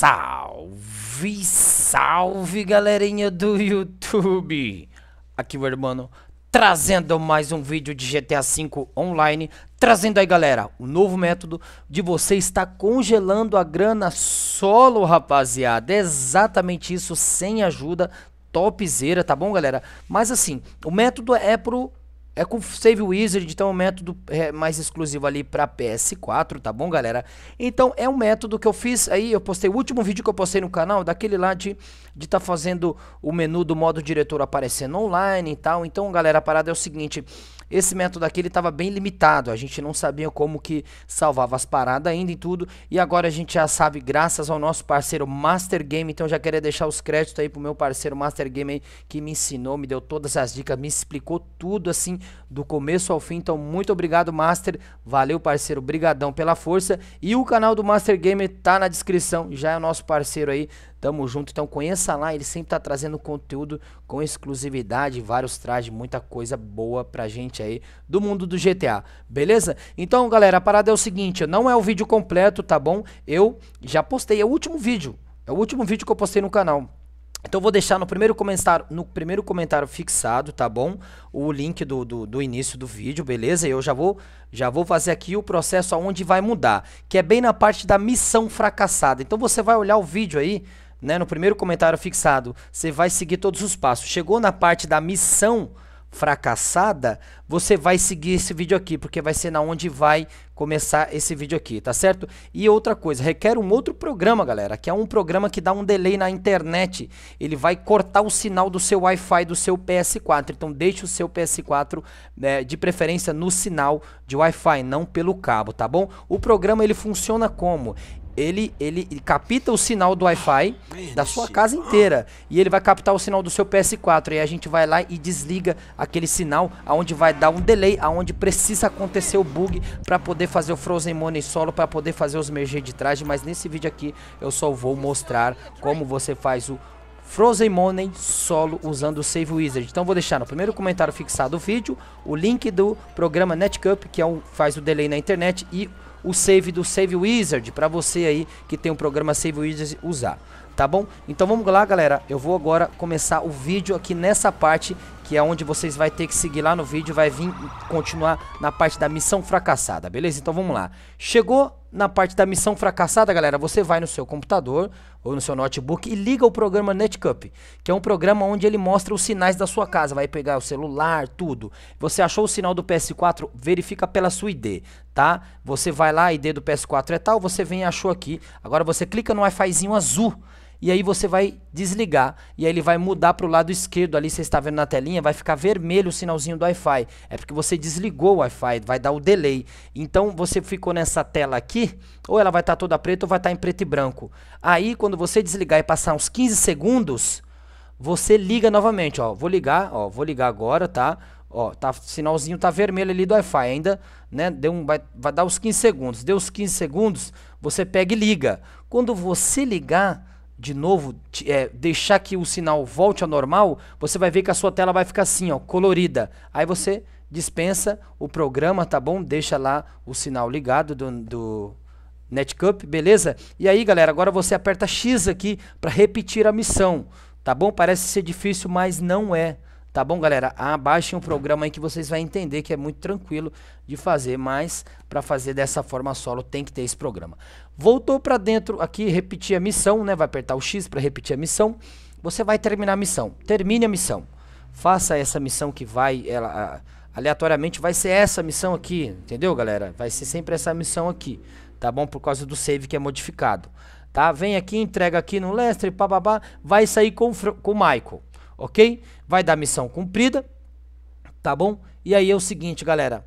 Salve, salve galerinha do YouTube! Aqui o Hermano trazendo mais um vídeo de GTA V Online. Trazendo aí galera, o novo método de você estar congelando a grana solo rapaziada. É exatamente isso, sem ajuda, topzera, tá bom galera? Mas assim, o método é pro é com Save Wizard, então é um método é, mais exclusivo ali para PS4, tá bom, galera? Então é um método que eu fiz aí, eu postei o último vídeo que eu postei no canal, daquele lá de de tá fazendo o menu do modo diretor aparecendo online e tal. Então, galera, a parada é o seguinte, esse método aqui estava bem limitado, a gente não sabia como que salvava as paradas ainda e tudo. E agora a gente já sabe, graças ao nosso parceiro Master Game. Então já queria deixar os créditos aí pro meu parceiro Master Game aí, que me ensinou, me deu todas as dicas, me explicou tudo assim do começo ao fim. Então muito obrigado Master, valeu parceiro, brigadão pela força. E o canal do Master Game tá na descrição, já é o nosso parceiro aí Tamo junto, então conheça lá, ele sempre tá trazendo conteúdo com exclusividade, vários trajes, muita coisa boa pra gente aí do mundo do GTA, beleza? Então, galera, a parada é o seguinte, não é o vídeo completo, tá bom? Eu já postei, é o último vídeo, é o último vídeo que eu postei no canal. Então eu vou deixar no primeiro comentário, no primeiro comentário fixado, tá bom? O link do, do, do início do vídeo, beleza? E eu já vou, já vou fazer aqui o processo aonde vai mudar, que é bem na parte da missão fracassada. Então você vai olhar o vídeo aí, né, no primeiro comentário fixado, você vai seguir todos os passos. Chegou na parte da missão fracassada, você vai seguir esse vídeo aqui, porque vai ser na onde vai começar esse vídeo aqui, tá certo? E outra coisa, requer um outro programa, galera, que é um programa que dá um delay na internet. Ele vai cortar o sinal do seu Wi-Fi do seu PS4. Então deixe o seu PS4 né, de preferência no sinal de Wi-Fi, não pelo cabo, tá bom? O programa ele funciona como? ele, ele, capta o sinal do Wi-Fi da sua casa inteira. E ele vai captar o sinal do seu PS4. E a gente vai lá e desliga aquele sinal, aonde vai dar um delay, aonde precisa acontecer o bug para poder fazer o Frozen Money solo, para poder fazer os merger de traje. Mas nesse vídeo aqui eu só vou mostrar como você faz o Frozen Money solo usando o Save Wizard. Então vou deixar no primeiro comentário fixado o vídeo, o link do programa NetCup, que é o, faz o delay na internet e o save do Save Wizard para você aí que tem o um programa Save Wizard usar tá bom? Então vamos lá, galera. Eu vou agora começar o vídeo aqui nessa parte, que é onde vocês vai ter que seguir lá no vídeo, vai vir continuar na parte da missão fracassada, beleza? Então vamos lá. Chegou na parte da missão fracassada, galera, você vai no seu computador ou no seu notebook e liga o programa Netcup, que é um programa onde ele mostra os sinais da sua casa, vai pegar o celular, tudo. Você achou o sinal do PS4? Verifica pela sua ID, tá? Você vai lá, ID do PS4 é tal, você vem e achou aqui. Agora você clica no Wi-Fizinho azul e aí você vai desligar e aí ele vai mudar para o lado esquerdo ali, você está vendo na telinha, vai ficar vermelho o sinalzinho do Wi-Fi. É porque você desligou o Wi-Fi, vai dar o delay. Então você ficou nessa tela aqui, ou ela vai estar tá toda preta ou vai estar tá em preto e branco. Aí quando você desligar e passar uns 15 segundos, você liga novamente, ó. Vou ligar, ó, vou ligar agora, tá? Ó, tá sinalzinho tá vermelho ali do Wi-Fi ainda, né? Deu um, vai, vai dar os 15 segundos. Deu os 15 segundos, você pega e liga. Quando você ligar, de novo, é, deixar que o sinal volte ao normal, você vai ver que a sua tela vai ficar assim, ó, colorida. Aí você dispensa o programa, tá bom? Deixa lá o sinal ligado do, do Netcup, beleza? E aí, galera, agora você aperta X aqui para repetir a missão, tá bom? Parece ser difícil, mas não é. Tá bom, galera? Abaixem o programa aí que vocês vão entender que é muito tranquilo de fazer, mas para fazer dessa forma solo tem que ter esse programa. Voltou para dentro aqui, repetir a missão, né? Vai apertar o X para repetir a missão. Você vai terminar a missão. Termine a missão. Faça essa missão que vai ela aleatoriamente vai ser essa missão aqui, entendeu, galera? Vai ser sempre essa missão aqui, tá bom? Por causa do save que é modificado. Tá? Vem aqui, entrega aqui no Lester, bababá, vai sair com com o Michael, OK? vai dar missão cumprida, tá bom? E aí é o seguinte, galera,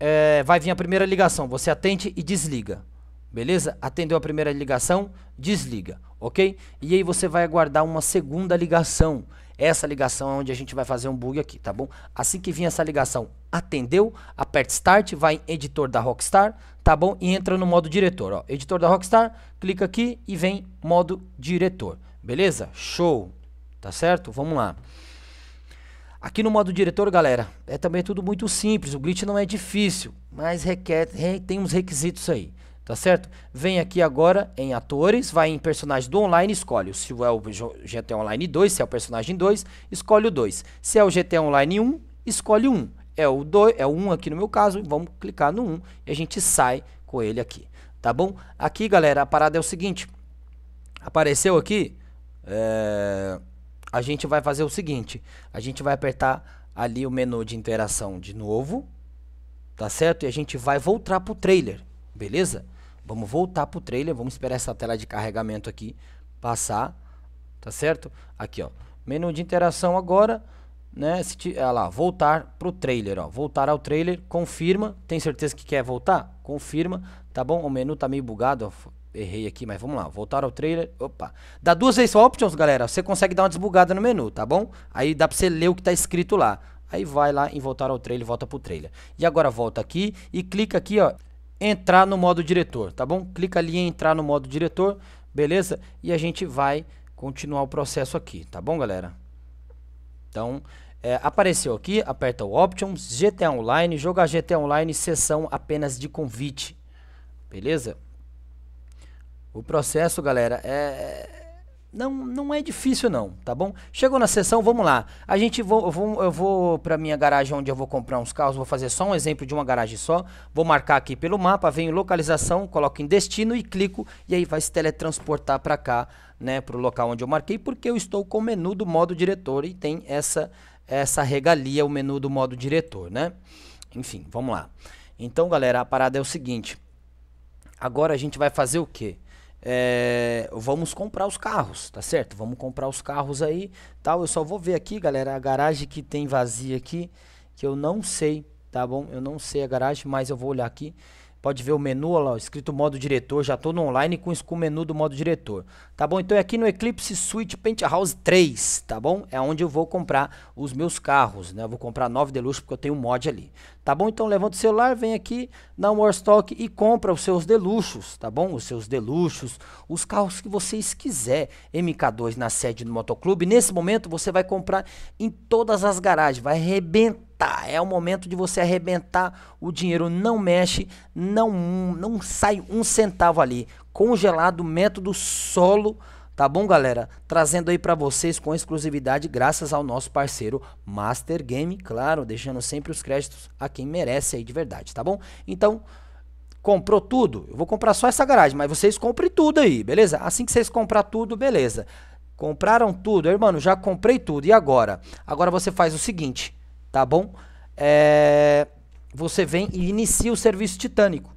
é, vai vir a primeira ligação, você atende e desliga, beleza? Atendeu a primeira ligação, desliga, ok? E aí você vai aguardar uma segunda ligação, essa ligação é onde a gente vai fazer um bug aqui, tá bom? Assim que vir essa ligação, atendeu, aperta Start, vai em Editor da Rockstar, tá bom? E entra no modo diretor, ó. Editor da Rockstar, clica aqui e vem modo diretor, beleza? Show, tá certo? Vamos lá. Aqui no modo diretor, galera, é também tudo muito simples. O glitch não é difícil, mas requer, tem uns requisitos aí, tá certo? Vem aqui agora em atores, vai em personagem do online, escolhe se é o GTA Online 2, se é o personagem 2, escolhe o 2. Se é o GTA Online 1, escolhe 1. É o 2, é o 1 aqui no meu caso, vamos clicar no 1 e a gente sai com ele aqui, tá bom? Aqui, galera, a parada é o seguinte. Apareceu aqui, é a gente vai fazer o seguinte: a gente vai apertar ali o menu de interação de novo, tá certo? E a gente vai voltar pro trailer, beleza? Vamos voltar pro trailer, vamos esperar essa tela de carregamento aqui passar, tá certo? Aqui, ó, menu de interação agora, né? Se ti, lá, voltar pro trailer, ó, voltar ao trailer, confirma, tem certeza que quer voltar? Confirma, tá bom? O menu tá meio bugado, ó, errei aqui, mas vamos lá. Voltar ao trailer. Opa. Dá duas vezes options, galera. Você consegue dar uma desbugada no menu, tá bom? Aí dá pra você ler o que tá escrito lá. Aí vai lá em voltar ao trailer, volta pro trailer. E agora volta aqui e clica aqui, ó. Entrar no modo diretor, tá bom? Clica ali em entrar no modo diretor, beleza? E a gente vai continuar o processo aqui, tá bom, galera? Então, é, apareceu aqui, aperta o Options, GTA Online, jogar GTA Online, sessão apenas de convite, beleza? O processo, galera, é, não, não é difícil não, tá bom? Chegou na sessão, vamos lá. A gente vou, eu vou, eu vou para minha garagem onde eu vou comprar uns carros, vou fazer só um exemplo de uma garagem só. Vou marcar aqui pelo mapa, venho localização, coloco em destino e clico e aí vai se teletransportar para cá, né, para o local onde eu marquei, porque eu estou com o menu do modo diretor e tem essa essa regalia o menu do modo diretor, né? Enfim, vamos lá. Então, galera, a parada é o seguinte. Agora a gente vai fazer o quê? é, vamos comprar os carros, tá certo? Vamos comprar os carros aí, tal. Eu só vou ver aqui, galera, a garagem que tem vazia aqui, que eu não sei, tá bom? Eu não sei a garagem, mas eu vou olhar aqui. Pode ver o menu, lá, escrito modo diretor, já estou no online com, o menu do modo diretor. Tá bom? Então é aqui no Eclipse Suite Penthouse 3, tá bom? É onde eu vou comprar os meus carros, né? Eu vou comprar 9 Deluxe porque eu tenho um mod ali. Tá bom? Então levanta o celular, vem aqui na Warstock e compra os seus Deluxos, tá bom? Os seus Deluxos, os carros que vocês quiserem MK2 na sede do Motoclube. Nesse momento você vai comprar em todas as garagens, vai arrebentar tá É o momento de você arrebentar. O dinheiro não mexe, não, não sai um centavo ali. Congelado, método solo. Tá bom, galera? Trazendo aí para vocês com exclusividade, graças ao nosso parceiro Master Game, claro, deixando sempre os créditos a quem merece aí de verdade, tá bom? Então, comprou tudo? Eu vou comprar só essa garagem, mas vocês comprem tudo aí, beleza? Assim que vocês comprar tudo, beleza. Compraram tudo, irmão, já comprei tudo. E agora? Agora você faz o seguinte: tá bom? É, você vem e inicia o serviço titânico,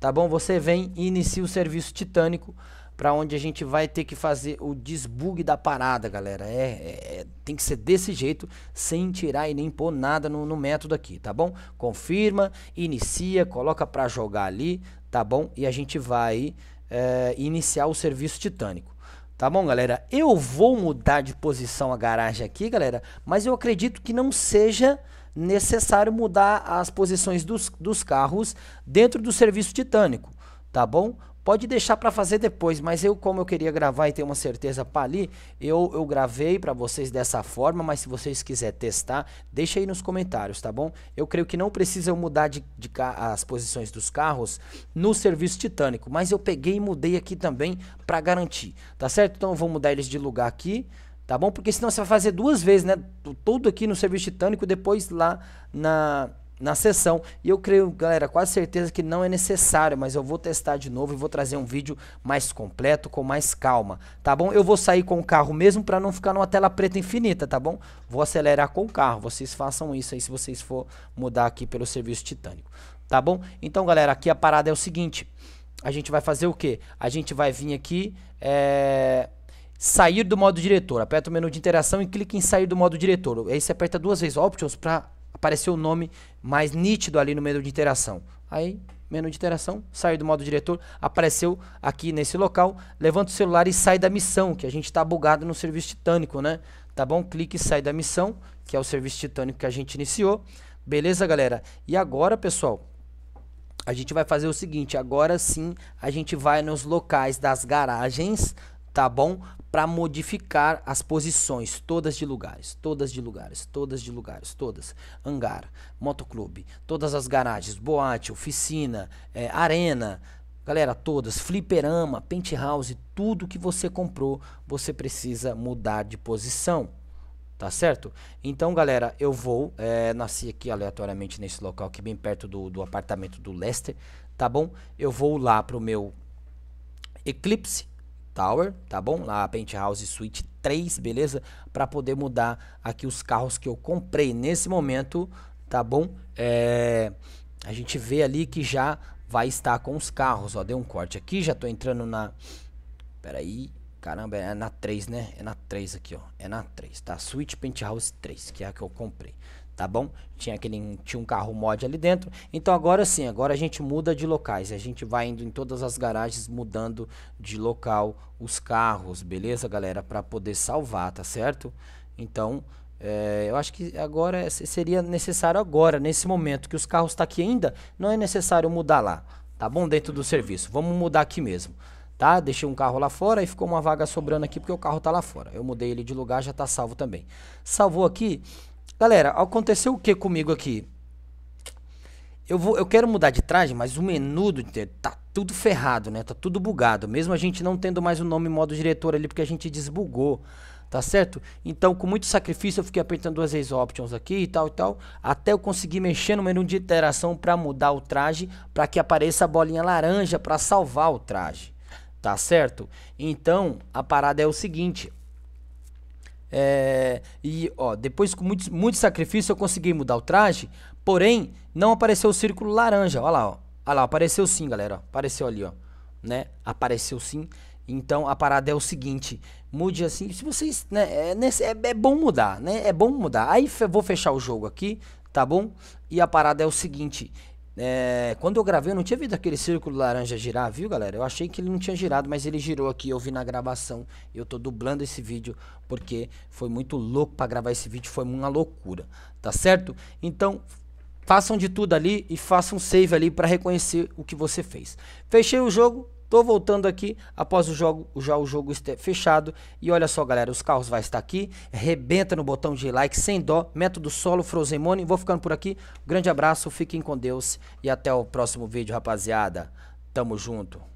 tá bom? Você vem e inicia o serviço titânico para onde a gente vai ter que fazer o desbug da parada, galera. É, é, é, tem que ser desse jeito, sem tirar e nem pôr nada no, no método aqui, tá bom? Confirma, inicia, coloca para jogar ali, tá bom? E a gente vai é, iniciar o serviço titânico. Tá bom, galera? Eu vou mudar de posição a garagem aqui, galera, mas eu acredito que não seja necessário mudar as posições dos, dos carros dentro do serviço titânico, tá bom? Pode deixar para fazer depois, mas eu como eu queria gravar e ter uma certeza para ali, eu, eu gravei para vocês dessa forma, mas se vocês quiserem testar, deixa aí nos comentários, tá bom? Eu creio que não precisa eu mudar de, de as posições dos carros no serviço titânico, mas eu peguei e mudei aqui também para garantir, tá certo? Então eu vou mudar eles de lugar aqui, tá bom? Porque senão você vai fazer duas vezes, né? Todo aqui no serviço titânico, depois lá na na sessão. E eu creio, galera, quase certeza que não é necessário, mas eu vou testar de novo e vou trazer um vídeo mais completo, com mais calma, tá bom? Eu vou sair com o carro mesmo para não ficar numa tela preta infinita, tá bom? Vou acelerar com o carro, vocês façam isso aí se vocês for mudar aqui pelo serviço titânico, tá bom? Então, galera, aqui a parada é o seguinte, a gente vai fazer o quê? A gente vai vir aqui, é sair do modo diretor. Aperta o menu de interação e clique em sair do modo diretor. Aí você aperta duas vezes Options para apareceu o nome mais nítido ali no menu de interação. Aí, menu de interação, saiu do modo diretor, apareceu aqui nesse local, levanta o celular e sai da missão, que a gente está bugado no serviço titânico, né? Tá bom? Clique e sai da missão, que é o serviço titânico que a gente iniciou. Beleza, galera? E agora, pessoal, a gente vai fazer o seguinte, agora sim a gente vai nos locais das garagens, tá bom? Para modificar as posições, todas de lugares, todas de lugares, todas de lugares, todas. Hangar, motoclube, todas as garagens, boate, oficina, é, arena, galera, todas, fliperama, penthouse, tudo que você comprou, você precisa mudar de posição. Tá certo? Então, galera, eu vou. É, nasci aqui aleatoriamente nesse local aqui, bem perto do, do apartamento do Lester. Tá bom? Eu vou lá pro meu Eclipse Tower, tá bom? Na Penthouse Suite 3, beleza? Para poder mudar aqui os carros que eu comprei nesse momento, tá bom? É, a gente vê ali que já vai estar com os carros, ó. Deu um corte aqui, já tô entrando na... Peraí, caramba, é na 3, né? É na 3 aqui, ó. É na 3, tá? Suite Penthouse 3, que é a que eu comprei tá bom? Tinha aquele tinha um carro mod ali dentro. Então agora sim, agora a gente muda de locais, a gente vai indo em todas as garagens mudando de local os carros, beleza, galera, para poder salvar, tá certo? Então, é, eu acho que agora seria necessário agora, nesse momento que os carros tá aqui ainda, não é necessário mudar lá, tá bom? Dentro do serviço. Vamos mudar aqui mesmo tá? Deixei um carro lá fora e ficou uma vaga sobrando aqui porque o carro tá lá fora. Eu mudei ele de lugar, já tá salvo também. Salvou aqui, Galera, aconteceu o que comigo aqui? Eu, vou, eu quero mudar de traje, mas o menu tá tudo ferrado, né? Tá tudo bugado. Mesmo a gente não tendo mais o nome modo diretor ali, porque a gente desbugou, tá certo? Então, com muito sacrifício, eu fiquei apertando duas vezes options aqui e tal e tal, até eu conseguir mexer no menu de interação para mudar o traje, para que apareça a bolinha laranja para salvar o traje, tá certo? Então, a parada é o seguinte, é, e ó, depois com muito, muito sacrifício eu consegui mudar o traje, porém não apareceu o círculo laranja. Olha lá, ó. Olha lá, apareceu sim, galera. Ó. Apareceu ali, ó. Né? Apareceu sim. Então a parada é o seguinte: mude assim. Se vocês. Né, é, é, é bom mudar, né? É bom mudar. Aí fe, vou fechar o jogo aqui, tá bom? E a parada é o seguinte: é, quando eu gravei, eu não tinha visto aquele círculo laranja girar, viu, galera? Eu achei que ele não tinha girado, mas ele girou aqui, eu vi na gravação. Eu tô dublando esse vídeo porque foi muito louco para gravar esse vídeo, foi uma loucura, tá certo? Então, façam de tudo ali e façam um save ali para reconhecer o que você fez. Fechei o jogo, Tô voltando aqui após o jogo, já o jogo fechado. E olha só, galera, os carros vai estar aqui. Rebenta no botão de like, sem dó. Método solo, Frozen Money Vou ficando por aqui. Grande abraço, fiquem com Deus e até o próximo vídeo, rapaziada. Tamo junto.